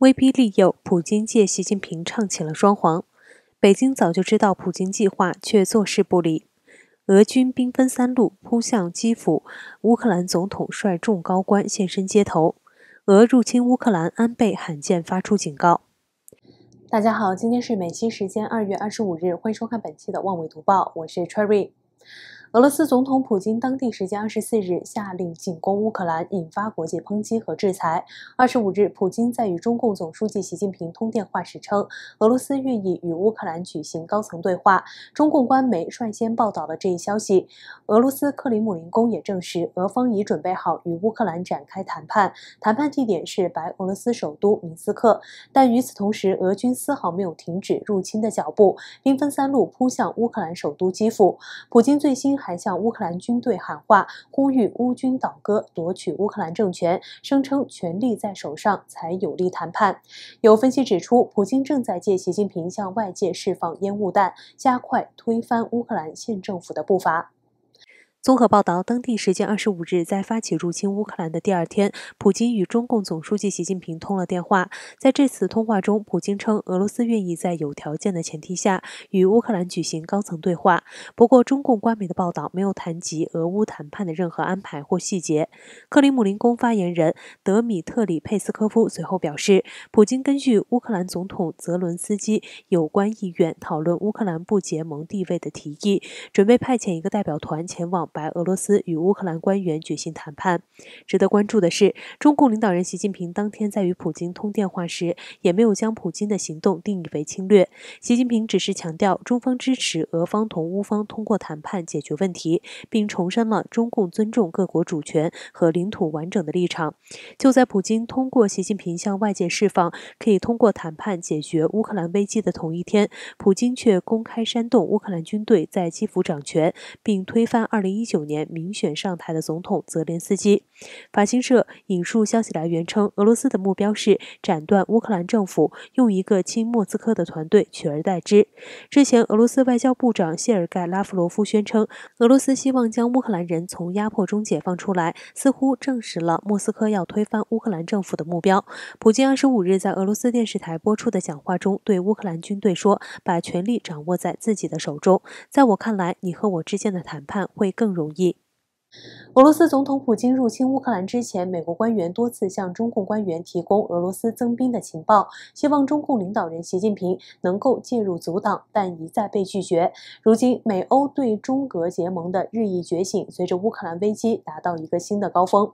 威逼利诱，普京借习近平唱起了双簧。北京早就知道普京计划，却坐视不理。俄军兵分三路扑向基辅，乌克兰总统率众高官现身街头。俄入侵乌克兰，安倍罕见发出警告。大家好，今天是美西时间二月二十五日，欢迎收看本期的《望维读报》，我是 Cherry。俄罗斯总统普京当地时间二十四日下令进攻乌克兰，引发国际抨击和制裁。二十五日，普京在与中共总书记习近平通电话时称，俄罗斯愿意与乌克兰举行高层对话。中共官媒率先报道了这一消息。俄罗斯克里姆林宫也证实，俄方已准备好与乌克兰展开谈判，谈判地点是白俄罗斯首都明斯克。但与此同时，俄军丝毫没有停止入侵的脚步，兵分三路扑向乌克兰首都基辅。普京最新。还向乌克兰军队喊话，呼吁乌军倒戈夺取乌克兰政权，声称权力在手上才有力谈判。有分析指出，普京正在借习近平向外界释放烟雾弹，加快推翻乌克兰现政府的步伐。综合报道，当地时间二十五日，在发起入侵乌克兰的第二天，普京与中共总书记习近平通了电话。在这次通话中，普京称俄罗斯愿意在有条件的前提下与乌克兰举行高层对话。不过，中共官媒的报道没有谈及俄乌谈判的任何安排或细节。克里姆林宫发言人德米特里佩斯科夫随后表示，普京根据乌克兰总统泽伦斯基有关意愿，讨论乌克兰不结盟地位的提议，准备派遣一个代表团前往。白俄罗斯与乌克兰官员举行谈判。值得关注的是，中共领导人习近平当天在与普京通电话时，也没有将普京的行动定义为侵略。习近平只是强调，中方支持俄方同乌方通过谈判解决问题，并重申了中共尊重各国主权和领土完整的立场。就在普京通过习近平向外界释放可以通过谈判解决乌克兰危机的同一天，普京却公开煽动乌克兰军队在基辅掌权，并推翻201。九年民选上台的总统泽连斯基，法新社引述消息来源称，俄罗斯的目标是斩断乌克兰政府，用一个亲莫斯科的团队取而代之。之前，俄罗斯外交部长谢尔盖·拉夫罗夫宣称，俄罗斯希望将乌克兰人从压迫中解放出来，似乎证实了莫斯科要推翻乌克兰政府的目标。普京二十五日在俄罗斯电视台播出的讲话中对乌克兰军队说：“把权力掌握在自己的手中，在我看来，你和我之间的谈判会更。”容易。俄罗斯总统普京入侵乌克兰之前，美国官员多次向中共官员提供俄罗斯增兵的情报，希望中共领导人习近平能够介入阻挡，但一再被拒绝。如今，美欧对中俄结盟的日益觉醒，随着乌克兰危机达到一个新的高峰。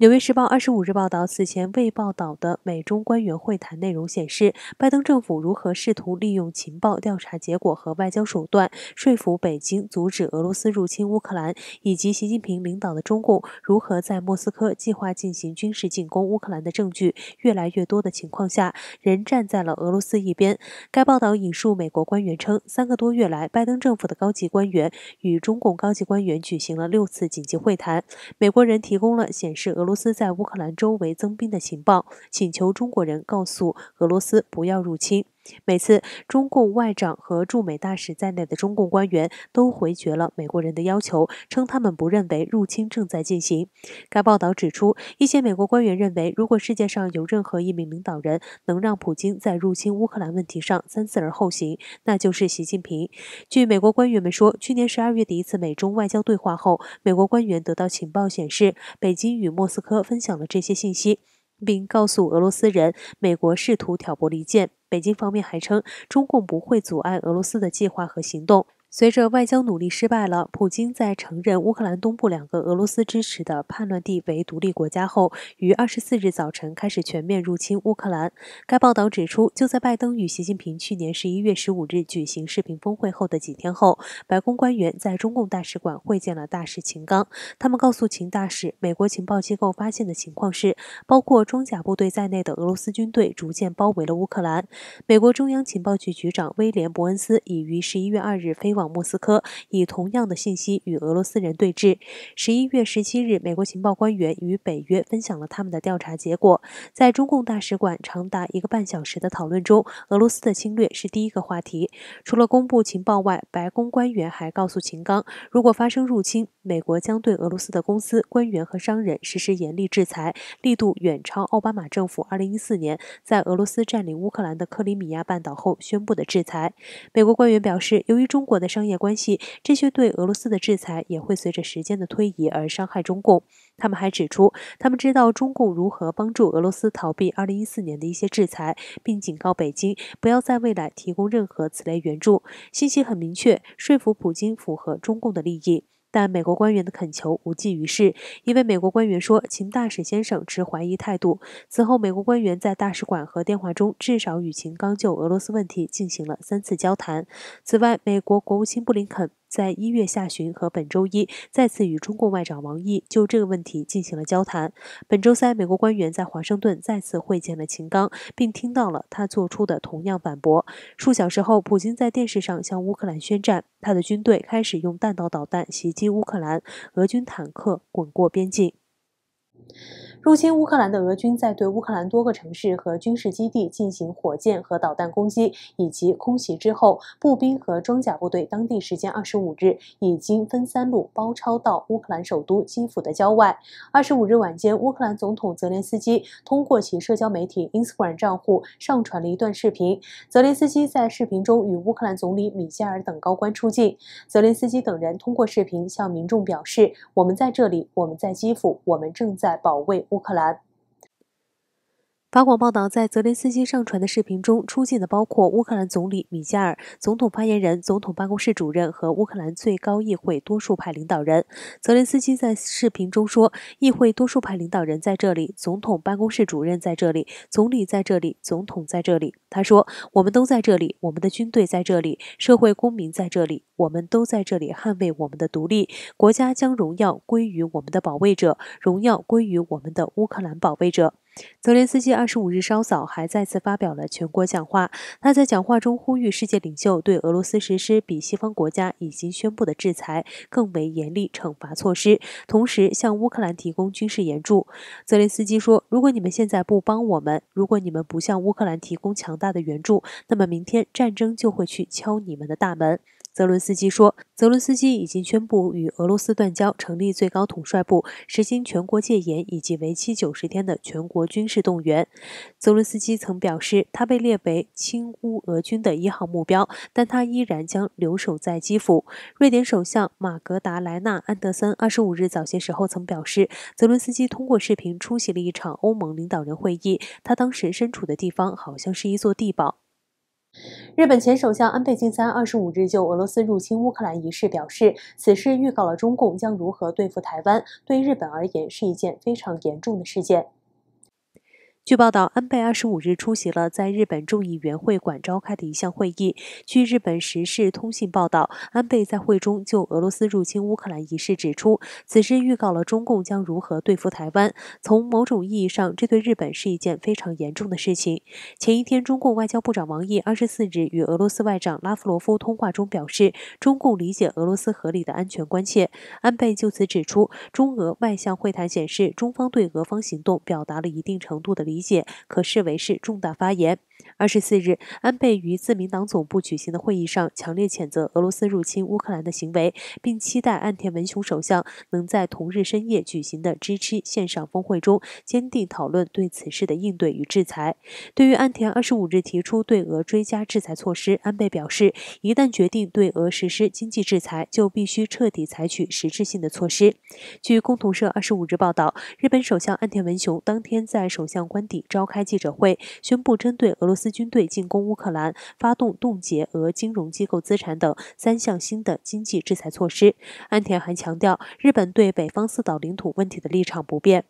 《纽约时报》二十五日报道，此前未报道的美中官员会谈内容显示，拜登政府如何试图利用情报调查结果和外交手段说服北京阻止俄罗斯入侵乌克兰，以及习近平领导的中共如何在莫斯科计划进行军事进攻乌克兰的证据越来越多的情况下，仍站在了俄罗斯一边。该报道引述美国官员称，三个多月来，拜登政府的高级官员与中共高级官员举行了六次紧急会谈。美国人提供了显示俄。俄罗斯在乌克兰周围增兵的情报，请求中国人告诉俄罗斯不要入侵。每次中共外长和驻美大使在内的中共官员都回绝了美国人的要求，称他们不认为入侵正在进行。该报道指出，一些美国官员认为，如果世界上有任何一名领导人能让普京在入侵乌克兰问题上三思而后行，那就是习近平。据美国官员们说，去年十二月的一次美中外交对话后，美国官员得到情报显示，北京与莫斯科分享了这些信息，并告诉俄罗斯人，美国试图挑拨离间。北京方面还称，中共不会阻碍俄罗斯的计划和行动。随着外交努力失败了，普京在承认乌克兰东部两个俄罗斯支持的叛乱地为独立国家后，于二十四日早晨开始全面入侵乌克兰。该报道指出，就在拜登与习近平去年十一月十五日举行视频峰会后的几天后，白宫官员在中共大使馆会见了大使秦刚。他们告诉秦大使，美国情报机构发现的情况是，包括装甲部队在内的俄罗斯军队逐渐包围了乌克兰。美国中央情报局局长威廉·伯恩斯已于十一月二日飞往。往莫斯科以同样的信息与俄罗斯人对峙。十一月十七日，美国情报官员与北约分享了他们的调查结果。在中共大使馆长达一个半小时的讨论中，俄罗斯的侵略是第一个话题。除了公布情报外，白宫官员还告诉秦刚，如果发生入侵，美国将对俄罗斯的公司、官员和商人实施严厉制裁，力度远超奥巴马政府二零一四年在俄罗斯占领乌克兰的克里米亚半岛后宣布的制裁。美国官员表示，由于中国的。商业关系，这些对俄罗斯的制裁也会随着时间的推移而伤害中共。他们还指出，他们知道中共如何帮助俄罗斯逃避2014年的一些制裁，并警告北京不要在未来提供任何此类援助。信息很明确，说服普京符合中共的利益。但美国官员的恳求无济于事，一位美国官员说：“秦大使先生持怀疑态度。”此后，美国官员在大使馆和电话中至少与秦刚就俄罗斯问题进行了三次交谈。此外，美国国务卿布林肯。在一月下旬和本周一，再次与中共外长王毅就这个问题进行了交谈。本周三，美国官员在华盛顿再次会见了秦刚，并听到了他做出的同样反驳。数小时后，普京在电视上向乌克兰宣战，他的军队开始用弹道导弹袭击乌克兰，俄军坦克滚过边境。入侵乌克兰的俄军在对乌克兰多个城市和军事基地进行火箭和导弹攻击以及空袭之后，步兵和装甲部队当地时间二十五日已经分三路包抄到乌克兰首都基辅的郊外。二十五日晚间，乌克兰总统泽连斯基通过其社交媒体 Instagram 账户上传了一段视频。泽连斯基在视频中与乌克兰总理米歇尔等高官出镜。泽连斯基等人通过视频向民众表示：“我们在这里，我们在基辅，我们正在保卫。”乌克兰。法广报道，在泽连斯基上传的视频中出镜的包括乌克兰总理米歇尔、总统发言人、总统办公室主任和乌克兰最高议会多数派领导人。泽连斯基在视频中说：“议会多数派领导人在这里，总统办公室主任在这里，总理在这里，总统在这里。”他说：“我们都在这里，我们的军队在这里，社会公民在这里，我们都在这里捍卫我们的独立。国家将荣耀归于我们的保卫者，荣耀归于我们的乌克兰保卫者。”泽连斯基二十五日稍早还再次发表了全国讲话。他在讲话中呼吁世界领袖对俄罗斯实施比西方国家已经宣布的制裁更为严厉惩罚措施，同时向乌克兰提供军事援助。泽连斯基说：“如果你们现在不帮我们，如果你们不向乌克兰提供强大的援助，那么明天战争就会去敲你们的大门。”泽伦斯基说：“泽伦斯基已经宣布与俄罗斯断交，成立最高统帅部，实行全国戒严，以及为期九十天的全国军事动员。”泽伦斯基曾表示，他被列为亲乌俄军的一号目标，但他依然将留守在基辅。瑞典首相马格达莱纳·安德森二十五日早些时候曾表示，泽伦斯基通过视频出席了一场欧盟领导人会议，他当时身处的地方好像是一座地堡。日本前首相安倍晋三二十五日就俄罗斯入侵乌克兰一事表示，此事预告了中共将如何对付台湾，对日本而言是一件非常严重的事件。据报道，安倍二十五日出席了在日本众议员会馆召开的一项会议。据日本时事通信报道，安倍在会中就俄罗斯入侵乌克兰一事指出，此事预告了中共将如何对付台湾。从某种意义上，这对日本是一件非常严重的事情。前一天，中共外交部长王毅二十四日与俄罗斯外长拉夫罗夫通话中表示，中共理解俄罗斯合理的安全关切。安倍就此指出，中俄外相会谈显示，中方对俄方行动表达了一定程度的。理解可视为是重大发言。二十四日，安倍于自民党总部举行的会议上，强烈谴责俄罗斯入侵乌克兰的行为，并期待岸田文雄首相能在同日深夜举行的支持线上峰会中，坚定讨论对此事的应对与制裁。对于岸田二十五日提出对俄追加制裁措施，安倍表示，一旦决定对俄实施经济制裁，就必须彻底采取实质性的措施。据共同社二十五日报道，日本首相岸田文雄当天在首相官。底召开记者会，宣布针对俄罗斯军队进攻乌克兰，发动冻结俄金融机构资产等三项新的经济制裁措施。安田还强调，日本对北方四岛领土问题的立场不变。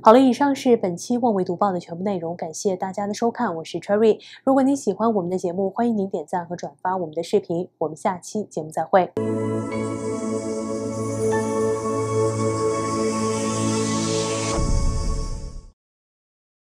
好了，以上是本期《望维读报》的全部内容，感谢大家的收看，我是 Cherry。如果您喜欢我们的节目，欢迎您点赞和转发我们的视频。我们下期节目再会。